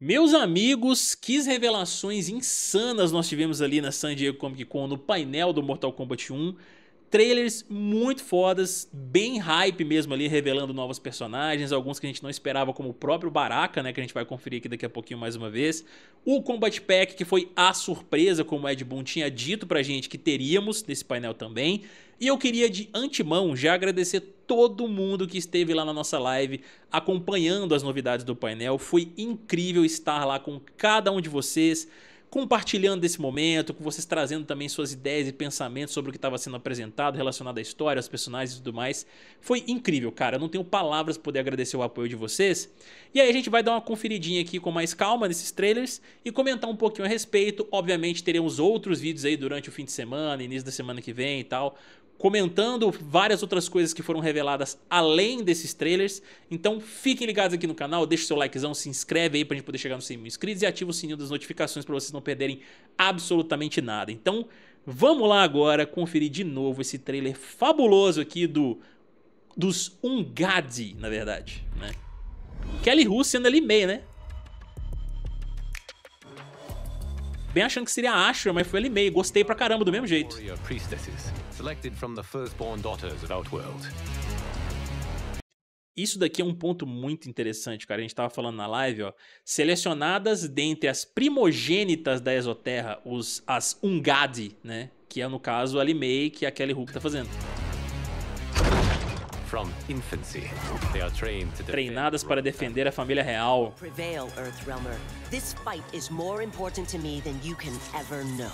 Meus amigos, que revelações insanas nós tivemos ali na San Diego Comic Con no painel do Mortal Kombat 1 trailers muito fodas, bem hype mesmo ali, revelando novos personagens, alguns que a gente não esperava, como o próprio Baraka, né, que a gente vai conferir aqui daqui a pouquinho mais uma vez. O Combat Pack, que foi a surpresa, como o Ed Boon tinha dito pra gente que teríamos nesse painel também. E eu queria de antemão já agradecer todo mundo que esteve lá na nossa live acompanhando as novidades do painel. Foi incrível estar lá com cada um de vocês compartilhando esse momento, com vocês trazendo também suas ideias e pensamentos sobre o que estava sendo apresentado, relacionado à história, aos personagens e tudo mais. Foi incrível, cara. Eu não tenho palavras para poder agradecer o apoio de vocês. E aí a gente vai dar uma conferidinha aqui com mais calma nesses trailers e comentar um pouquinho a respeito. Obviamente teremos outros vídeos aí durante o fim de semana, início da semana que vem e tal, comentando várias outras coisas que foram reveladas além desses trailers. Então fiquem ligados aqui no canal, deixe seu likezão, se inscreve aí pra gente poder chegar nos 100 mil inscritos e ativa o sininho das notificações para vocês não perderem absolutamente nada. Então vamos lá agora conferir de novo esse trailer fabuloso aqui do dos Ungadi, na verdade, né? Kelly Russo sendo ali meio, né? bem achando que seria Ashura, mas foi meio. Gostei pra caramba do mesmo jeito. Isso daqui é um ponto muito interessante, cara. A gente tava falando na live, ó. Selecionadas dentre as primogênitas da Exoterra, os, as Ungadi, né? Que é, no caso, a Limei que é a Kelly Hulk tá fazendo. Treinadas para defender a família real. Prevail, Earthrealmer. This fight is more important to me than you can ever know.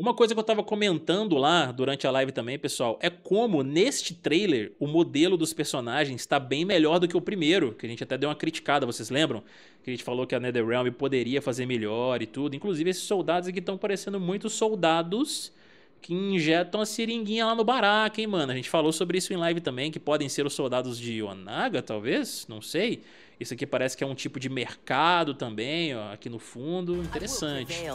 Uma coisa que eu estava comentando lá durante a live também, pessoal, é como neste trailer o modelo dos personagens está bem melhor do que o primeiro, que a gente até deu uma criticada, vocês lembram? Que a gente falou que a NetherRealm poderia fazer melhor e tudo. Inclusive, esses soldados aqui estão parecendo muito soldados que injetam a seringuinha lá no baraque, hein, mano? A gente falou sobre isso em live também, que podem ser os soldados de Onaga, talvez? Não sei. Isso aqui parece que é um tipo de mercado também, ó, aqui no fundo. Interessante. É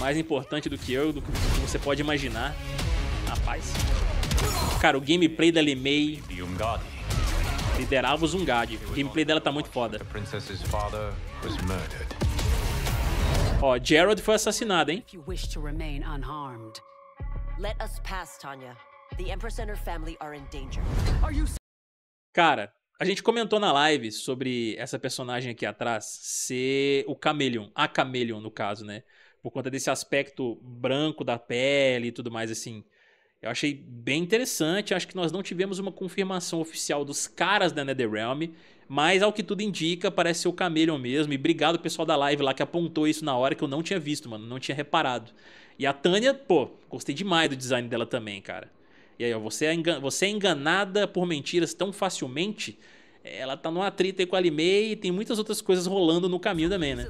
mais importante do que eu, do que você pode imaginar. Rapaz. Cara, o gameplay da Limei liderava o Zungad. O gameplay dela tá muito foda. A princesa's father was murdered. Ó, Jared foi assassinado, hein? unharmed, let us pass, Tanya. The Empress and her family are in danger. Are you Cara, a gente comentou na live sobre essa personagem aqui atrás ser o Chameleon, a Chameleon no caso, né? Por conta desse aspecto branco da pele e tudo mais assim. Eu achei bem interessante, acho que nós não tivemos uma confirmação oficial dos caras da NetherRealm, mas ao que tudo indica, parece ser o Camelion mesmo. E obrigado pessoal da live lá que apontou isso na hora que eu não tinha visto, mano. Não tinha reparado. E a Tânia, pô, gostei demais do design dela também, cara. E aí, ó, você é, engan você é enganada por mentiras tão facilmente ela tá numa aí com a Limei e tem muitas outras coisas rolando no caminho também, né?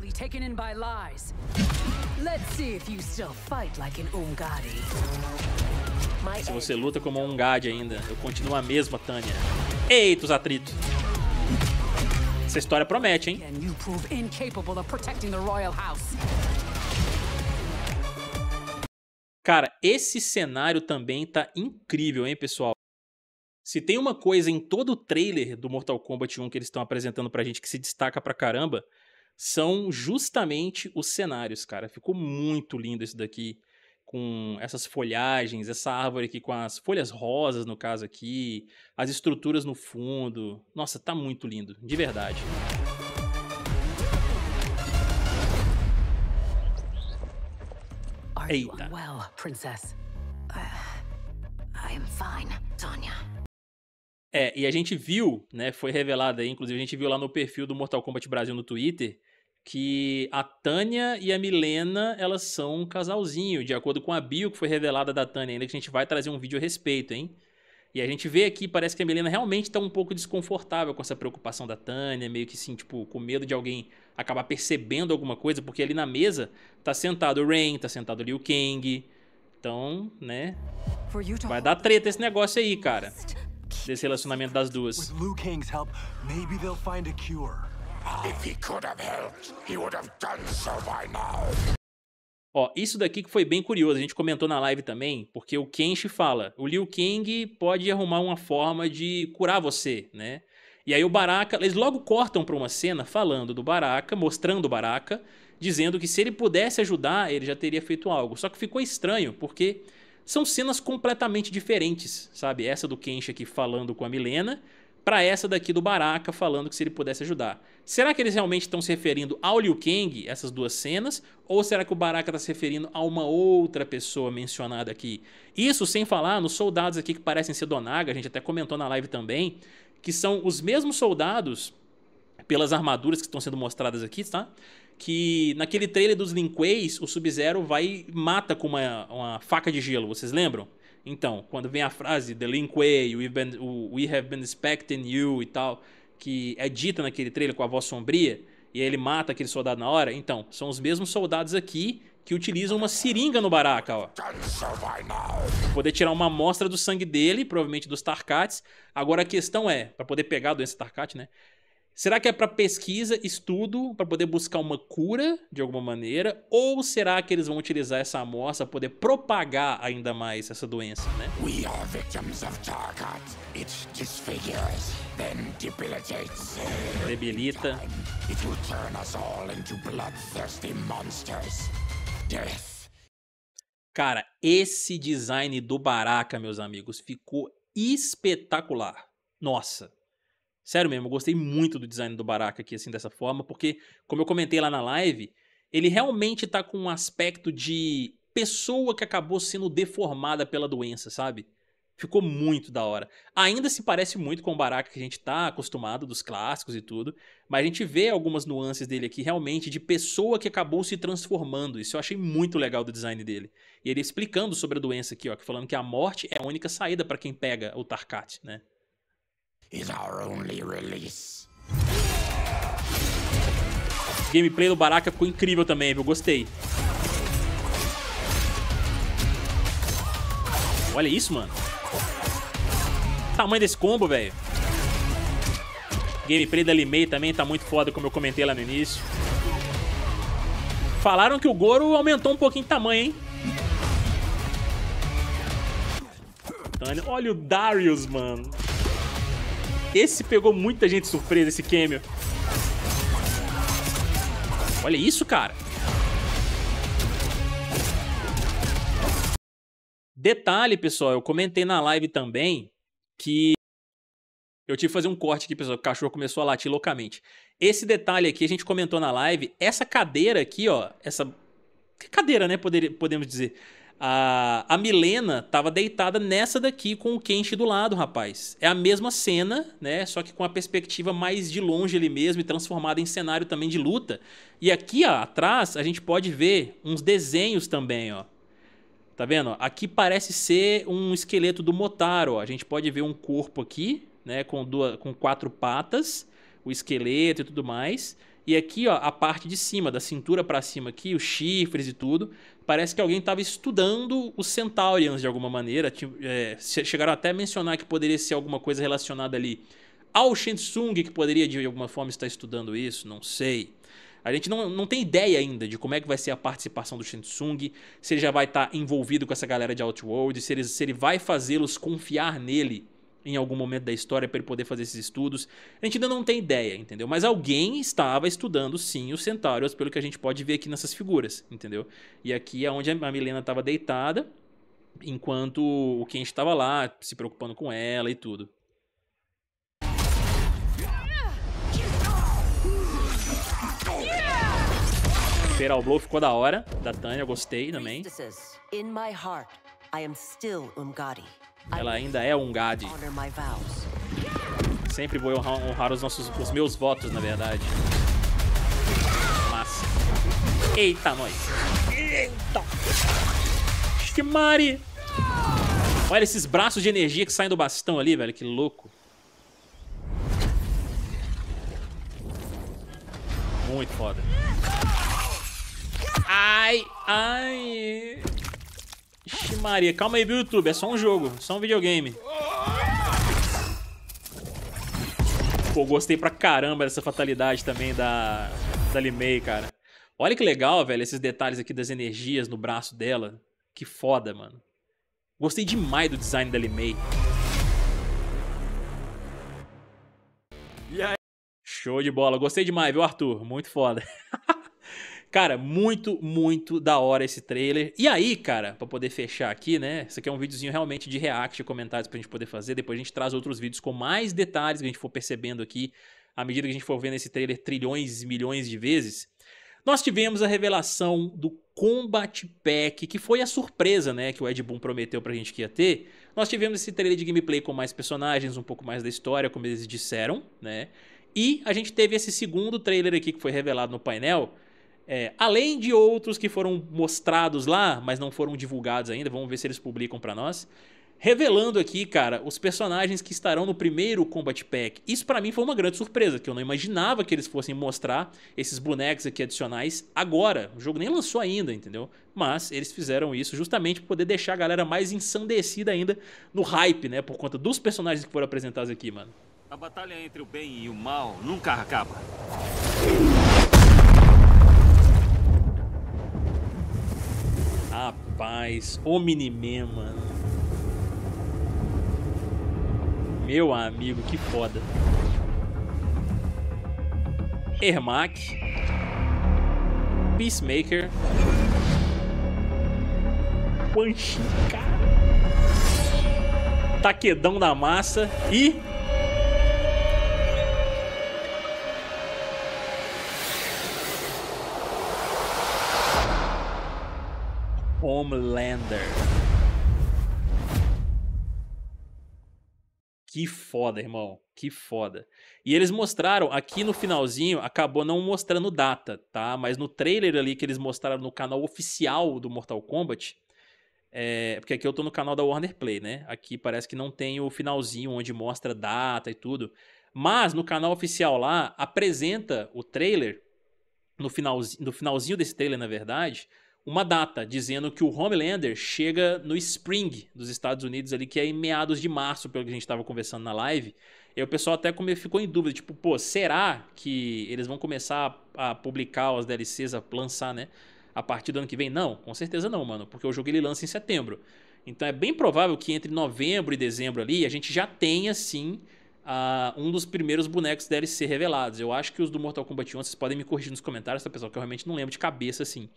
Se você luta como um Ungadi ainda, eu continuo a mesma, Tânia. Eita, os atritos. Essa história promete, hein? Cara, esse cenário também tá incrível, hein, pessoal? Se tem uma coisa em todo o trailer do Mortal Kombat 1 que eles estão apresentando pra gente que se destaca pra caramba, são justamente os cenários, cara. Ficou muito lindo isso daqui com essas folhagens, essa árvore aqui com as folhas rosas, no caso aqui, as estruturas no fundo. Nossa, tá muito lindo, de verdade. Eita. Uh, é, e a gente viu, né, foi revelado aí, inclusive a gente viu lá no perfil do Mortal Kombat Brasil no Twitter, que a Tânia e a Milena, elas são um casalzinho, de acordo com a bio que foi revelada da Tânia, ainda que a gente vai trazer um vídeo a respeito, hein? E a gente vê aqui, parece que a Milena realmente está um pouco desconfortável com essa preocupação da Tânia, meio que assim, tipo, com medo de alguém acabar percebendo alguma coisa, porque ali na mesa tá sentado o Rain, tá sentado o Liu Kang. Então, né? Vai dar treta esse negócio aí, cara. Desse relacionamento das duas. With Liu Kang's help, maybe they'll find a cure. If he could have helped, he would have done so by now. Ó, isso daqui que foi bem curioso, a gente comentou na live também, porque o Kenshi fala, o Liu Kang pode arrumar uma forma de curar você, né? E aí o Baraka, eles logo cortam para uma cena falando do Baraka, mostrando o Baraka, dizendo que se ele pudesse ajudar, ele já teria feito algo. Só que ficou estranho, porque são cenas completamente diferentes, sabe? Essa do Kenshi aqui falando com a Milena para essa daqui do Baraka falando que se ele pudesse ajudar. Será que eles realmente estão se referindo ao Liu Kang, essas duas cenas, ou será que o Baraka está se referindo a uma outra pessoa mencionada aqui? Isso sem falar nos soldados aqui que parecem ser Donaga, a gente até comentou na live também, que são os mesmos soldados pelas armaduras que estão sendo mostradas aqui, tá? Que naquele trailer dos Linqueis, o Sub-Zero vai mata com uma, uma faca de gelo, vocês lembram? Então, quando vem a frase delinquei, we've been, we have been expecting you e tal, que é dita naquele trailer com a voz sombria, e aí ele mata aquele soldado na hora, então, são os mesmos soldados aqui que utilizam uma seringa no baraca, ó. Poder tirar uma amostra do sangue dele, provavelmente dos Tarkats. Agora a questão é, para poder pegar a doença Tarkat, né? Será que é para pesquisa, estudo, para poder buscar uma cura de alguma maneira? Ou será que eles vão utilizar essa amostra para poder propagar ainda mais essa doença, né? We are victims of Tarkat. It disfigures, then debilitates. Debilita. It will turn us all into bloodthirsty monsters. Death. Cara, esse design do Baraka, meus amigos, ficou espetacular. Nossa, Sério mesmo, eu gostei muito do design do Baraka aqui, assim, dessa forma, porque, como eu comentei lá na live, ele realmente tá com um aspecto de pessoa que acabou sendo deformada pela doença, sabe? Ficou muito da hora. Ainda se parece muito com o Baraka que a gente tá acostumado, dos clássicos e tudo, mas a gente vê algumas nuances dele aqui realmente de pessoa que acabou se transformando. Isso eu achei muito legal do design dele. E ele explicando sobre a doença aqui, ó, falando que a morte é a única saída para quem pega o Tarkat, né? is our only release. gameplay do Baraka ficou incrível também, eu gostei. Olha isso, mano. O tamanho desse combo, velho. Gameplay da Limei também tá muito foda, como eu comentei lá no início. Falaram que o Goro aumentou um pouquinho de tamanho, hein? Olha o Darius, mano. Esse pegou muita gente surpresa, esse cameo. Olha isso, cara. Detalhe, pessoal, eu comentei na live também que eu tive que fazer um corte aqui, pessoal, o cachorro começou a latir loucamente. Esse detalhe aqui a gente comentou na live, essa cadeira aqui, ó, essa cadeira, né, poder, podemos dizer. A, a Milena tava deitada nessa daqui com o Kenshi do lado, rapaz. É a mesma cena, né? Só que com a perspectiva mais de longe ele mesmo e transformada em cenário também de luta. E aqui ó, atrás a gente pode ver uns desenhos também, ó. Tá vendo? Aqui parece ser um esqueleto do Motaro. Ó. A gente pode ver um corpo aqui, né? Com, duas, com quatro patas, o esqueleto e tudo mais. E aqui, ó, a parte de cima, da cintura para cima aqui, os chifres e tudo, parece que alguém estava estudando os Centaurians de alguma maneira. É, chegaram até a mencionar que poderia ser alguma coisa relacionada ali ao Shinsung, que poderia de alguma forma estar estudando isso, não sei. A gente não, não tem ideia ainda de como é que vai ser a participação do Shinsung, se ele já vai estar envolvido com essa galera de Outworld, se ele, se ele vai fazê-los confiar nele em algum momento da história para ele poder fazer esses estudos. A gente ainda não tem ideia, entendeu? Mas alguém estava estudando sim os Centaurus, pelo que a gente pode ver aqui nessas figuras, entendeu? E aqui é onde a Milena estava deitada, enquanto o Kent estava lá, se preocupando com ela e tudo. Feral Blow ficou da hora, da Tânia, gostei também. In my heart, I am still Umgadi. Ela ainda é um Gad. Sempre vou honrar, honrar os, nossos, os meus votos, na verdade. Massa. Eita, nós. Eita. Shimari. Olha esses braços de energia que saem do bastão ali, velho. Que louco. Muito foda. Ai, ai. Ixi Maria, calma aí, viu, YouTube? É só um jogo, só um videogame. Pô, gostei pra caramba dessa fatalidade também da, da Limei, cara. Olha que legal, velho, esses detalhes aqui das energias no braço dela. Que foda, mano. Gostei demais do design da Limei. Show de bola. Gostei demais, viu, Arthur? Muito foda. Cara, muito, muito da hora esse trailer. E aí, cara, para poder fechar aqui, né? Isso aqui é um videozinho realmente de react, comentários pra gente poder fazer. Depois a gente traz outros vídeos com mais detalhes que a gente for percebendo aqui, à medida que a gente for vendo esse trailer trilhões, milhões de vezes. Nós tivemos a revelação do Combat Pack, que foi a surpresa, né, que o Ed Boon prometeu pra gente que ia ter. Nós tivemos esse trailer de gameplay com mais personagens, um pouco mais da história, como eles disseram, né? E a gente teve esse segundo trailer aqui que foi revelado no painel, é, além de outros que foram mostrados lá, mas não foram divulgados ainda, vamos ver se eles publicam para nós. Revelando aqui, cara, os personagens que estarão no primeiro Combat Pack. Isso para mim foi uma grande surpresa, que eu não imaginava que eles fossem mostrar esses bonecos aqui adicionais agora. O jogo nem lançou ainda, entendeu? Mas eles fizeram isso justamente para poder deixar a galera mais ensandecida ainda no hype, né? Por conta dos personagens que foram apresentados aqui, mano. A batalha entre o bem e o mal nunca acaba. Rapaz, Omniman, mano. Meu amigo, que foda. Ermac. Peacemaker. Quan Taquedão da massa e Homelander. Que foda, irmão. Que foda. E eles mostraram, aqui no finalzinho, acabou não mostrando data, tá? Mas no trailer ali que eles mostraram no canal oficial do Mortal Kombat, é, porque aqui eu tô no canal da Warner Play, né? Aqui parece que não tem o finalzinho onde mostra data e tudo. Mas no canal oficial lá, apresenta o trailer, no, no finalzinho desse trailer, na verdade, uma data dizendo que o Homelander chega no Spring dos Estados Unidos ali, que é em meados de março, pelo que a gente estava conversando na live. E o pessoal até ficou em dúvida, tipo, pô, será que eles vão começar a publicar as DLCs, a lançar, né? A partir do ano que vem? Não, com certeza não, mano, porque o jogo ele lança em setembro. Então é bem provável que entre novembro e dezembro ali a gente já tenha, sim, Uh, um dos primeiros bonecos DLC revelados. Eu acho que os do Mortal Kombat 1, vocês podem me corrigir nos comentários, tá, pessoal? Que eu realmente não lembro de cabeça, assim.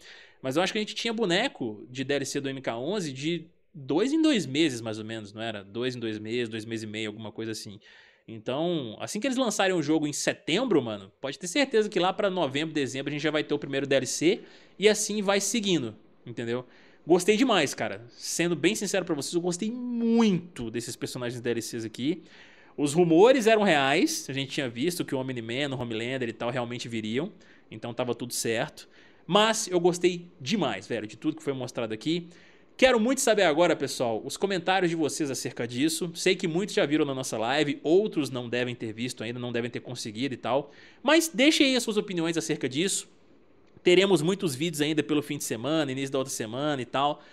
Mas eu acho que a gente tinha boneco de DLC do MK11 de dois em dois meses, mais ou menos, não era? Dois em dois meses, dois meses e meio, alguma coisa assim. Então, assim que eles lançarem o jogo em setembro, mano, pode ter certeza que lá para novembro, dezembro, a gente já vai ter o primeiro DLC e assim vai seguindo, entendeu? Gostei demais, cara. Sendo bem sincero para vocês, eu gostei muito desses personagens DLCs aqui. Os rumores eram reais, a gente tinha visto que o Omni-Man, o Homelander e tal realmente viriam, então tava tudo certo. Mas eu gostei demais, velho, de tudo que foi mostrado aqui. Quero muito saber agora, pessoal, os comentários de vocês acerca disso. Sei que muitos já viram na nossa live, outros não devem ter visto ainda, não devem ter conseguido e tal. Mas deixem aí as suas opiniões acerca disso. Teremos muitos vídeos ainda pelo fim de semana, início da outra semana e tal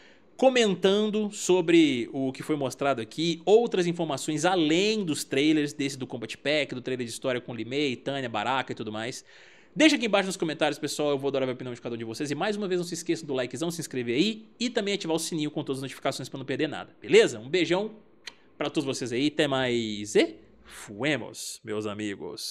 comentando sobre o que foi mostrado aqui, outras informações além dos trailers, desse do Combat Pack, do trailer de história com Limei, Tânia, Baraka e tudo mais. Deixa aqui embaixo nos comentários, pessoal. Eu vou adorar a opinião de cada um de vocês. E mais uma vez, não se esqueça do likezão, se inscrever aí e também ativar o sininho com todas as notificações para não perder nada, beleza? Um beijão para todos vocês aí. Até mais e fuemos, meus amigos.